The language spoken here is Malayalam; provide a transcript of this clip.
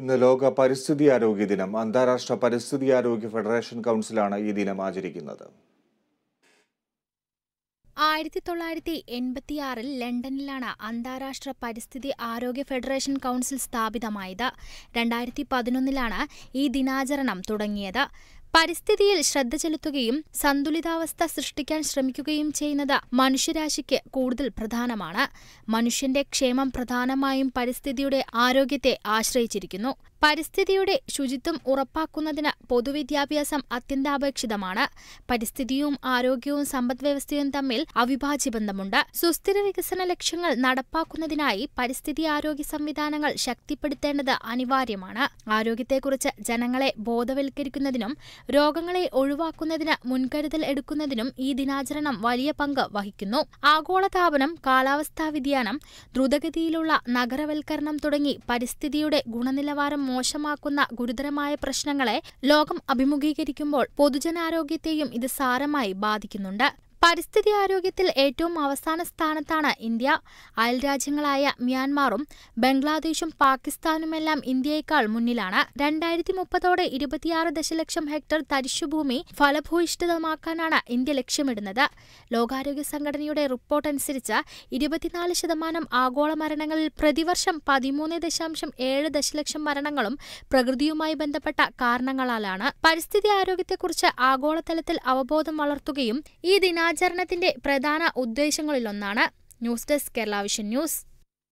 ഇന്ന് ലോക പരിസ്ഥിതി ആരോഗ്യ ദിനം അന്താരാഷ്ട്ര പരിസ്ഥിതി ആരോഗ്യ ഫെഡറേഷൻ കൗൺസിലാണ് ഈ ദിനം ആചരിക്കുന്നത് ആയിരത്തി തൊള്ളായിരത്തി എൺപത്തിയാറിൽ ലണ്ടനിലാണ് അന്താരാഷ്ട്ര പരിസ്ഥിതി ആരോഗ്യ ഫെഡറേഷൻ കൗൺസിൽ സ്ഥാപിതമായത് രണ്ടായിരത്തി പതിനൊന്നിലാണ് ഈ ദിനാചരണം തുടങ്ങിയത് പരിസ്ഥിതിയിൽ ശ്രദ്ധ ചെലുത്തുകയും സന്തുലിതാവസ്ഥ സൃഷ്ടിക്കാൻ ശ്രമിക്കുകയും ചെയ്യുന്നത് മനുഷ്യരാശിക്ക് കൂടുതൽ പ്രധാനമാണ് മനുഷ്യന്റെ ക്ഷേമം പ്രധാനമായും പരിസ്ഥിതിയുടെ ആരോഗ്യത്തെ ആശ്രയിച്ചിരിക്കുന്നു പരിസ്ഥിതിയുടെ ശുചിത്വം ഉറപ്പാക്കുന്നതിന് പൊതുവിദ്യാഭ്യാസം അത്യന്താപേക്ഷിതമാണ് പരിസ്ഥിതിയും ആരോഗ്യവും സമ്പദ്വ്യവസ്ഥയും തമ്മിൽ അവിഭാജ്യ ബന്ധമുണ്ട് സുസ്ഥിര വികസന ലക്ഷ്യങ്ങൾ നടപ്പാക്കുന്നതിനായി പരിസ്ഥിതി ആരോഗ്യ സംവിധാനങ്ങൾ ശക്തിപ്പെടുത്തേണ്ടത് അനിവാര്യമാണ് ആരോഗ്യത്തെക്കുറിച്ച് ജനങ്ങളെ ബോധവൽക്കരിക്കുന്നതിനും രോഗങ്ങളെ ഒഴിവാക്കുന്നതിന് മുൻകരുതൽ എടുക്കുന്നതിനും ഈ ദിനാചരണം വലിയ പങ്ക് വഹിക്കുന്നു ആഗോളതാപനം കാലാവസ്ഥാ വ്യതിയാനം ദ്രുതഗതിയിലുള്ള നഗരവൽക്കരണം തുടങ്ങി പരിസ്ഥിതിയുടെ ഗുണനിലവാരം മോശമാക്കുന്ന ഗുരുതരമായ പ്രശ്നങ്ങളെ ലോകം അഭിമുഖീകരിക്കുമ്പോൾ പൊതുജനാരോഗ്യത്തെയും ഇത് സാരമായി ബാധിക്കുന്നുണ്ട് പരിസ്ഥിതി ആരോഗ്യത്തിൽ ഏറ്റവും അവസാന സ്ഥാനത്താണ് ഇന്ത്യ അയൽരാജ്യങ്ങളായ മ്യാൻമാറും ബംഗ്ലാദേശും പാകിസ്ഥാനുമെല്ലാം ഇന്ത്യയേക്കാൾ മുന്നിലാണ് രണ്ടായിരത്തി മുപ്പതോടെ ഇരുപത്തിയാറ് ദശലക്ഷം ഹെക്ടർ തരിശുഭൂമി ഫലഭൂയിഷ്ഠിതമാക്കാനാണ് ഇന്ത്യ ലക്ഷ്യമിടുന്നത് ലോകാരോഗ്യ സംഘടനയുടെ റിപ്പോർട്ട് അനുസരിച്ച് ഇരുപത്തിനാല് ശതമാനം ആഗോള മരണങ്ങളിൽ പ്രതിവർഷം പതിമൂന്ന് ദശാംശം ഏഴ് ദശലക്ഷം മരണങ്ങളും പ്രകൃതിയുമായി ബന്ധപ്പെട്ട കാരണങ്ങളാലാണ് പരിസ്ഥിതി ആരോഗ്യത്തെക്കുറിച്ച് ആഗോളതലത്തിൽ അവബോധം വളർത്തുകയും ഈ ദിനാ ദിനാചരണത്തിന്റെ പ്രധാന ഉദ്ദേശങ്ങളിലൊന്നാണ് news desk Kerala vision news